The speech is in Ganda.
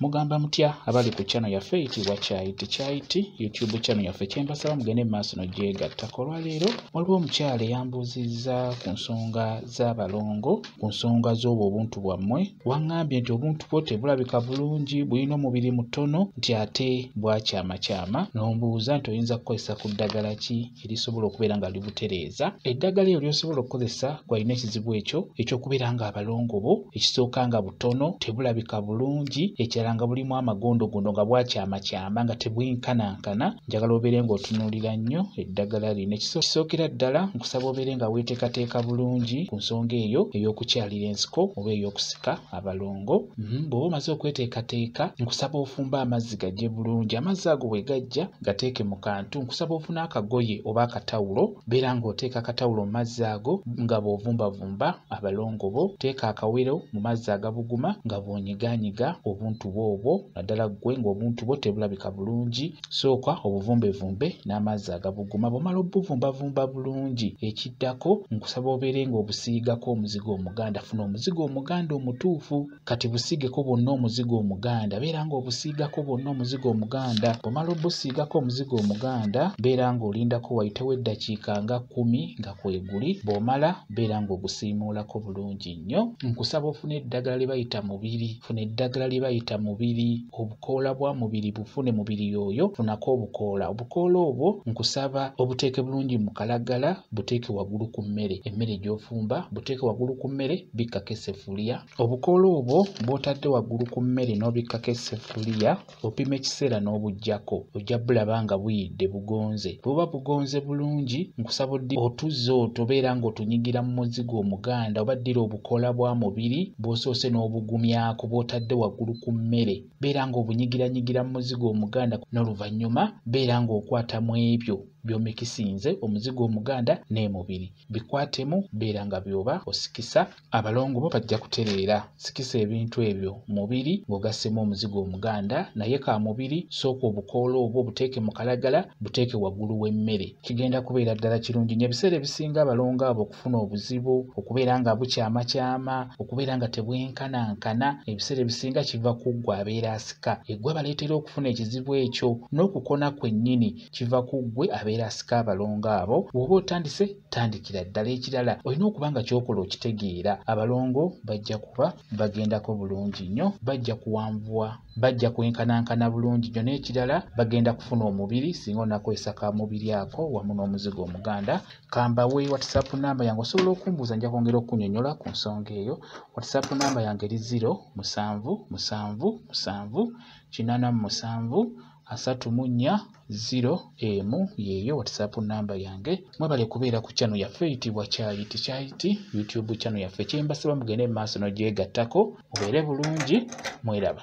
mugamba mutya abali ku channel yaffe wa kyayiti kyayiti youtube channel yaffe kyembasaba mugende no jega takolwa lero waliwo omukyala yambuziza ku nsonga z'abalongo ku nsonga z'obwo obuntu bwammwe waŋŋambye nti obuntu bwo tebulabika bulungi bulina omubiri mutono nti ate bwakyamakyama n'ombuuza nti oyinza kukozesa ku ddagala ki erisobola okubeera nga libutereeza eddagala eyo lyosobola okukozesa gwalina ekizibu ekyo eky'okubeera abalongo bo ekisooka nga butono tebulabika bulungi ekirala ddala nga bulimu amagondo gondo nga bwakyamakyama nga tebwenkanankana njagala obeere ngaotunuulira nnyo eddagala lino kisookera ddala nkusaba obeere nga weeteekateeka bulungi ku nsonga eyo ey'okukyalira ensiko oba ey'okusika abalongo mhm, bweoba omaze okweteekateeka nkusaba ofumba amazzi gajje bulungi amazzi ago bwegajja gateeke mu kantu nkusaba ofuna akagoye oba akatawulo beera ng'oteeka akatawulo mu mazzi ago nga bw'ovumbavumba abalongo bo teeka akawero mu mazzi agabuguma nga bw'onyiganyiga obuntu oba obwo naddala ggwe ng'obuntu bwo tebulabika bulungi sooka obuvumbevumbe n'amazzi agabuguma bwomala obuvumbavumba bulungi ekiddako nkusaba obeere ngaobusiigako omuzigo omuganda funa omuzigo omuganda omutuufu kati busiigeko bwonna omuzigo omuganda beera ngaobusiigako bwonna omuzigo omuganda bwomala obusiigako omuzigo omuganda beera ngaolindako wayitewo eddakiika nga kumi nga kweguli bwomala beera ngaogusiimuulako bulungi nnyo nkusaba ofuna eddagala lye bayita mubiri funa eddagala lye bayita mubiri obukoola bwa mubiri bufune mubiri oyo funako obukoola obukoola obwo nkusaba obuteeke bulungi mu kalagala buteeke waggulu ku mmere emmere gy'ofumba buteeke waggulu ku mmere bikkako esefuliya obukoola obwo bw'otadde waggulu ku mmere n'obikkako esefuliya opima ekiseera n'obugjako ojja bulaba nga buyidde bugonze bwuba bugonze bulungi nkusaba oddi otuzza otobeera ng'otunyigira mu muzigo omuganda obaddira obukoola bwa mubiri bw'osoose n'obugumyako bw'otadde waggulu ku mmere emmere beeranga obunyigiranyigira mu muzigo omuganda n'oluvannyuma beeranga okwatamu ebyo byomekisinze omuzigo omuganda n'emubiri bikwatemu beeranga byoba osikisa abalongo bo bajja kutereera sikisa ebintu ebyo mubiri ng'ogasemu omuzigo omuganda naye ka mubiri sooka obukoola obwo obuteeke mu kalagala buteeke waggulu w'emmere kigenda kubeera ddala kirungi nyo ebiseera ebisinga abalongo abo okufuna obuzibu okubeera nga bukyamakyama okubeera nga tebwenkanankana ebiseera ebisinga kiva kugwa gwe abeera asika egwe abaleetera okufuna ekizibu ekyo n'okukona kwennyini kiva ku ggwe abeera asika abalongo abo bw'oba otandise tandikira ddala ekirala olina okuba nga kyokola okitegeera abalongo bajja kuba bagendako bulungi nnyo bajja kuwanvuwa bajja kwenkanankana bulungi nnyo n'ekirala bagenda kufuna omubiri singa onakozesa ka mubiri ako wamu n'omuzigo omuganda kambawe whatsapp namba yange osobola okumbuuza nja kwongera okunyonyola ku nsonga eyo whatsapp namba yange eri 0 7 7 musanvu kinaana mu musanvu asatu mu nnya ziro emu yeeyo watisapu namba yange mwebale kubeera ku kyano yaffe eyitibwa kyayi tikyayiti youtube kyano yaffe kyembasaba mugende mu maaso nogyegattako mubeere bulungi mweraba